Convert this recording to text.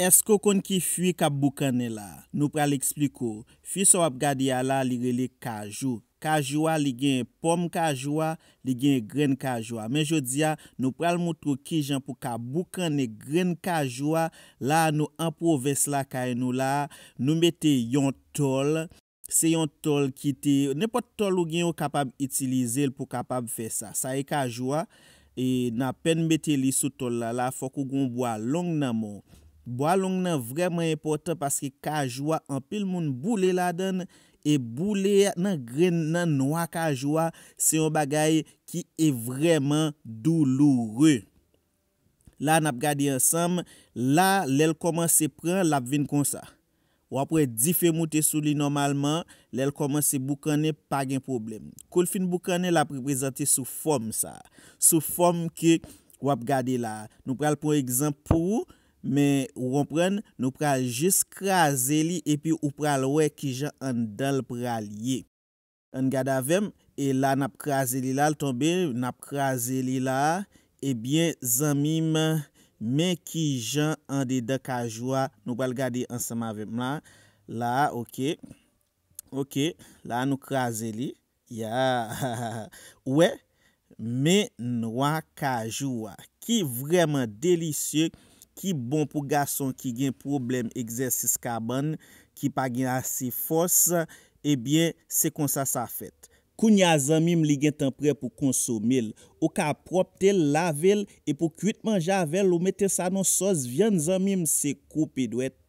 Esko kon ki fwi kaboukan ne la? Nou pral ekspliko. Fwi so ap gadi a la li rele kajou. Kajou a li gen pom kajou a, li gen gren kajou a. Men jodi a, nou pral moutro ki jan pou kaboukan ne gren kajou a. La nou anpoves la kaj nou la. Nou mette yon tol. Se yon tol ki te, nepo tol ou gen yo kapab itilize l pou kapab fe sa. Sa e kajou a. E na pen mette li sou tol la la, fok ou gounbwa long namon. Boalong nan vremen importan paske kajwa anpil moun boule la den E boule nan gren nan noa kajwa Se yon bagay ki e vremen douloure La nap gade yon sam La lel komanse pran lap vin kon sa Ou apre dife moute sou li normalman Lel komanse boukane pa gen problem Kou lfin boukane la preprezante sou fom sa Sou fom ki wap gade la Nou pral pou ekzamp pou ou Men, woun pren, nou pral jis kraseli, epi woun pral we kijan an dal pral ye. An gada vemen, e la nap kraseli la, l tombe, nap kraseli la, ebyen, zanmime, men kijan an dedan kajwa. Nou pral gade ansama vemen la, la, ok, ok, la nou kraseli, ya, we, men wakajwa, ki vremen delisyek. ki bon pou gason ki gen problem egzersis kaban, ki pa gen asifos, ebyen, se konsa sa fet. Koun ya zanmim li gen tempre pou konsomil, ou ka prop tel lavel, e pou kuitman javel ou metes anonsos, vyan zanmim se koupi dwet,